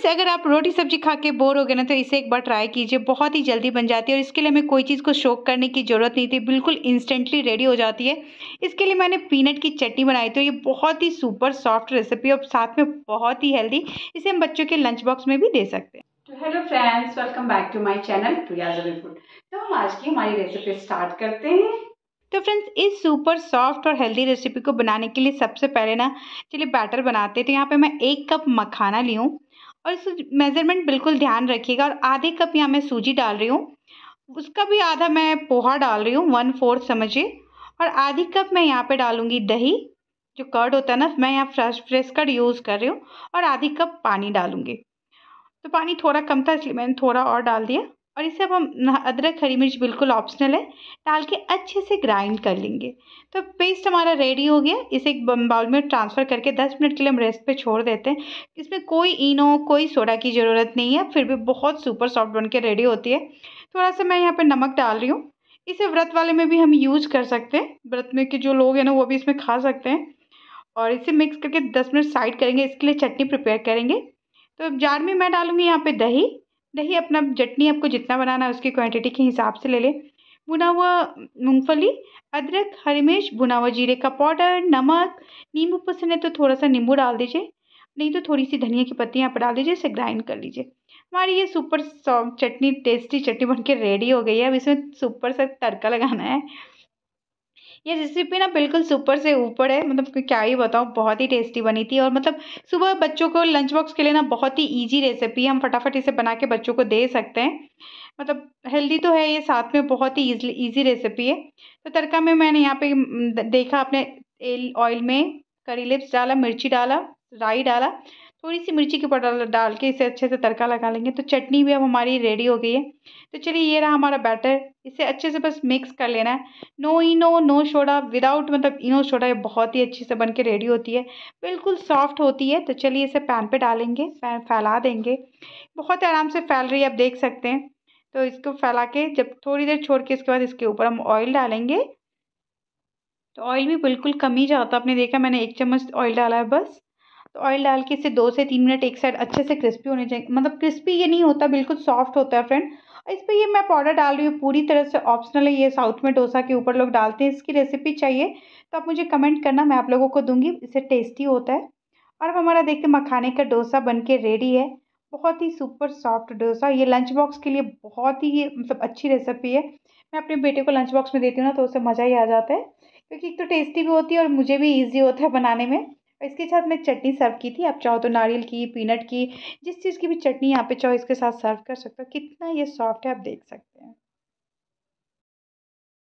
friends अगर आप रोटी सब्जी खा के बोर हो गए ना तो इसे एक बार ट्राई कीजिए बहुत ही जल्दी बन जाती है और इसके लिए हमें कोई चीज़ को शोक करने की ज़रूरत नहीं थी बिल्कुल इंस्टेंटली रेडी हो जाती है इसके लिए मैंने पीनट की चटनी बनाई और ये बहुत ही सुपर सॉफ्ट रेसिपी और साथ में बहुत ही हेल्दी इसे हम बच्चों के लंच बॉक्स में भी दे सकते हैं hello friends welcome back to my channel Priya food तो हम आज की हमारी रेसिपी स्टार्ट करते हैं तो फ्रेंड्स इस सुपर सॉफ्ट और हेल्दी रेसिपी को बनाने के लिए सबसे पहले ना चलिए बैटर बनाते हैं तो यहाँ पे मैं एक कप मखाना ली हूँ और इस मेज़रमेंट बिल्कुल ध्यान रखिएगा और आधे कप यहाँ मैं सूजी डाल रही हूँ उसका भी आधा मैं पोहा डाल रही हूँ वन फोर्थ समझिए और आधी कप मैं यहाँ पे डालूँगी दही जो कर्ड होता है ना मैं यहाँ फ्रेश फ्रेश कर्ड यूज़ कर रही हूँ और आधी कप पानी डालूँगी तो पानी थोड़ा कम था इसलिए मैंने थोड़ा और डाल दिया और इसे अब हम अदरक हरी मिर्च बिल्कुल ऑप्शनल है डाल के अच्छे से ग्राइंड कर लेंगे तो पेस्ट हमारा रेडी हो गया इसे एक बाउल में ट्रांसफ़र करके 10 मिनट के लिए हम रेस्ट पे छोड़ देते हैं इसमें कोई इनो कोई सोडा की ज़रूरत नहीं है फिर भी बहुत सुपर सॉफ्ट बन के रेडी होती है थोड़ा सा मैं यहाँ पर नमक डाल रही हूँ इसे व्रत वाले में भी हम यूज कर सकते हैं व्रत में के जो लोग हैं ना वो भी इसमें खा सकते हैं और इसे मिक्स करके दस मिनट साइड करेंगे इसके लिए चटनी प्रिपेयर करेंगे तो जार में मैं डालूँगी यहाँ पे दही दही अपना चटनी आपको जितना बनाना है उसकी क्वांटिटी के हिसाब से ले लें भुना हुआ मूँगफली अदरक हरी मिर्च भुना हुआ जीरे का पाउडर नमक नींबू पसंद है तो थोड़ा सा नींबू डाल दीजिए नहीं तो थोड़ी सी धनिया की पत्तियाँ पर डाल दीजिए इसे ग्राइंड कर लीजिए हमारी ये super soft chutney tasty chutney बनके रेडी हो गई है अब इसमें सुपर सा तड़का लगाना है ये रेसिपी ना बिल्कुल सुपर से ऊपर है मतलब क्या ही बताऊँ बहुत ही टेस्टी बनी थी और मतलब सुबह बच्चों को लंच बॉक्स के लिए ना बहुत ही ईजी रेसिपी हम फटाफट इसे बना के बच्चों को दे सकते हैं मतलब हेल्दी तो है ये साथ में बहुत ही ईजी ईजी रेसिपी है तो तड़का में मैंने यहाँ पे देखा आपने ऑयल में करी लिप्स डाला मिर्ची डाला राई डाला थोड़ी सी मिर्ची की पाउडर डाल के इसे अच्छे से तड़का लगा लेंगे तो चटनी भी अब हमारी रेडी हो गई है तो चलिए ये रहा हमारा बैटर इसे अच्छे से बस मिक्स कर लेना है no Eno no soda without मतलब इनो सोडा ये बहुत ही अच्छे से बन के रेडी होती है बिल्कुल सॉफ्ट होती है तो चलिए इसे पैन पे डालेंगे पैन फैला देंगे बहुत आराम से फैल रही है आप देख सकते हैं तो इसको फैला के जब थोड़ी देर छोड़ के इसके बाद इसके ऊपर हम ऑयल डालेंगे तो ऑयल भी बिल्कुल कम ही जाता आपने देखा मैंने एक चम्मच ऑयल डाला है बस तो ऑयल डाल के इसे दो से तीन मिनट एक साइड अच्छे से क्रिस्पी होने चाहिए मतलब क्रिस्पी ये नहीं होता बिल्कुल सॉफ्ट होता है फ्रेंड इस पर ये मैं पाउडर डाल रही हूँ पूरी तरह से ऑप्शनल है ये साउथ में डोसा के ऊपर लोग डालते हैं इसकी रेसिपी चाहिए तो आप मुझे कमेंट करना मैं आप लोगों को दूंगी इसे टेस्टी होता है और अब हमारा देखते हैं मखाने का डोसा बन के रेडी है बहुत ही सुपर सॉफ्ट डोसा ये लंच बॉक्स के लिए बहुत ही मतलब अच्छी रेसिपी है मैं अपने बेटे को लंच बॉक्स में देती हूँ ना तो उसे मज़ा ही आ जाता है क्योंकि एक तो टेस्टी भी होती है और मुझे भी ईजी होता है बनाने में इसके साथ मैं चटनी सर्व की थी आप चाहो तो नारियल की पीनट की जिस चीज़ की भी चटनी यहाँ पे चाहो इसके साथ सर्व कर सकते हो कितना ये सॉफ्ट है आप देख सकते हैं